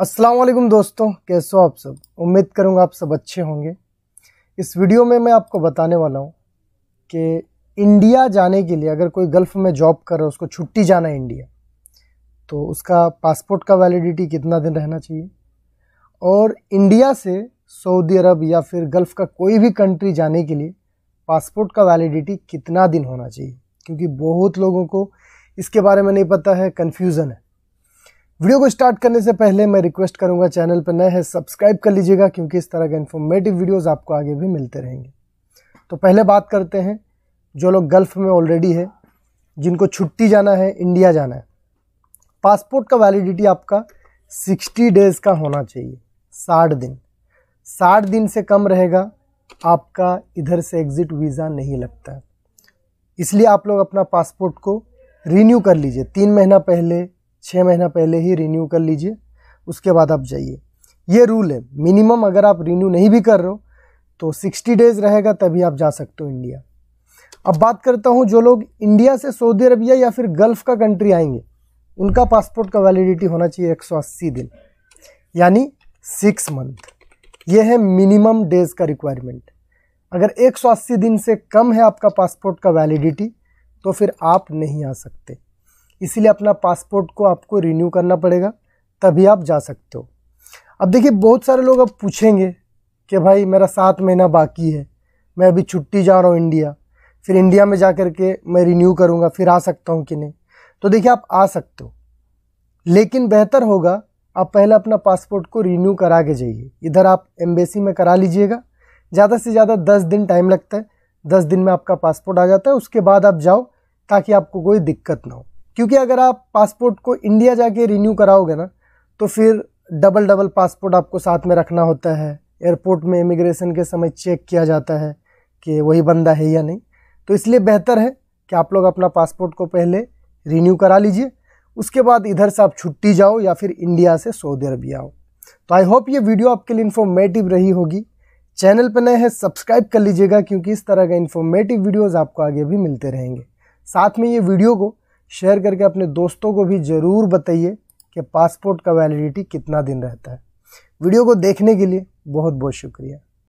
अस्सलाम वालेकुम दोस्तों कैसे हो आप सब उम्मीद करूँगा आप सब अच्छे होंगे इस वीडियो में मैं आपको बताने वाला हूँ कि इंडिया जाने के लिए अगर कोई गल्फ़ में जॉब कर रहा है उसको छुट्टी जाना है इंडिया तो उसका पासपोर्ट का वैलिडिटी कितना दिन रहना चाहिए और इंडिया से सऊदी अरब या फिर गल्फ़ का कोई भी कंट्री जाने के लिए पासपोर्ट का वैलिडिटी कितना दिन होना चाहिए क्योंकि बहुत लोगों को इसके बारे में नहीं पता है कन्फ्यूज़न है वीडियो को स्टार्ट करने से पहले मैं रिक्वेस्ट करूंगा चैनल पर नए हैं सब्सक्राइब कर लीजिएगा क्योंकि इस तरह के इन्फॉर्मेटिव वीडियोस आपको आगे भी मिलते रहेंगे तो पहले बात करते हैं जो लोग गल्फ़ में ऑलरेडी है जिनको छुट्टी जाना है इंडिया जाना है पासपोर्ट का वैलिडिटी आपका सिक्सटी डेज़ का होना चाहिए साठ दिन साठ दिन से कम रहेगा आपका इधर से एग्ज़िट वीज़ा नहीं लगता इसलिए आप लोग अपना पासपोर्ट को रीन्यू कर लीजिए तीन महीना पहले छः महीना पहले ही रिन्यू कर लीजिए उसके बाद आप जाइए ये रूल है मिनिमम अगर आप रिन्यू नहीं भी कर रहे हो तो सिक्सटी डेज़ रहेगा तभी आप जा सकते हो इंडिया अब बात करता हूँ जो लोग इंडिया से सऊदी अरबिया या फिर गल्फ़ का कंट्री आएंगे उनका पासपोर्ट का वैलिडिटी होना चाहिए 180 दिन यानी सिक्स मंथ ये है मिनिमम डेज़ का रिक्वायरमेंट अगर 180 दिन से कम है आपका पासपोर्ट का वैलिडिटी तो फिर आप नहीं आ सकते इसीलिए अपना पासपोर्ट को आपको रिन्यू करना पड़ेगा तभी आप जा सकते हो अब देखिए बहुत सारे लोग अब पूछेंगे कि भाई मेरा सात महीना बाकी है मैं अभी छुट्टी जा रहा हूँ इंडिया फिर इंडिया में जा कर के मैं रिन्यू करूँगा फिर आ सकता हूँ कि नहीं तो देखिए आप आ सकते हो लेकिन बेहतर होगा आप पहले अपना पासपोर्ट को रिन्यू करा के जाइए इधर आप एम्बेसी में करा लीजिएगा ज़्यादा से ज़्यादा दस दिन टाइम लगता है दस दिन में आपका पासपोर्ट आ जाता है उसके बाद आप जाओ ताकि आपको कोई दिक्कत ना हो क्योंकि अगर आप पासपोर्ट को इंडिया जाके रिन्यू कराओगे ना तो फिर डबल डबल पासपोर्ट आपको साथ में रखना होता है एयरपोर्ट में इमिग्रेशन के समय चेक किया जाता है कि वही बंदा है या नहीं तो इसलिए बेहतर है कि आप लोग अपना पासपोर्ट को पहले रिन्यू करा लीजिए उसके बाद इधर से आप छुट्टी जाओ या फिर इंडिया से सऊदी अरबिया आओ तो आई होप ये वीडियो आपके लिए इन्फॉर्मेटिव रही होगी चैनल पर नए हैं सब्सक्राइब कर लीजिएगा क्योंकि इस तरह के इन्फॉर्मेटिव वीडियोज़ आपको आगे भी मिलते रहेंगे साथ में ये वीडियो को शेयर करके अपने दोस्तों को भी ज़रूर बताइए कि पासपोर्ट का वैलिडिटी कितना दिन रहता है वीडियो को देखने के लिए बहुत बहुत शुक्रिया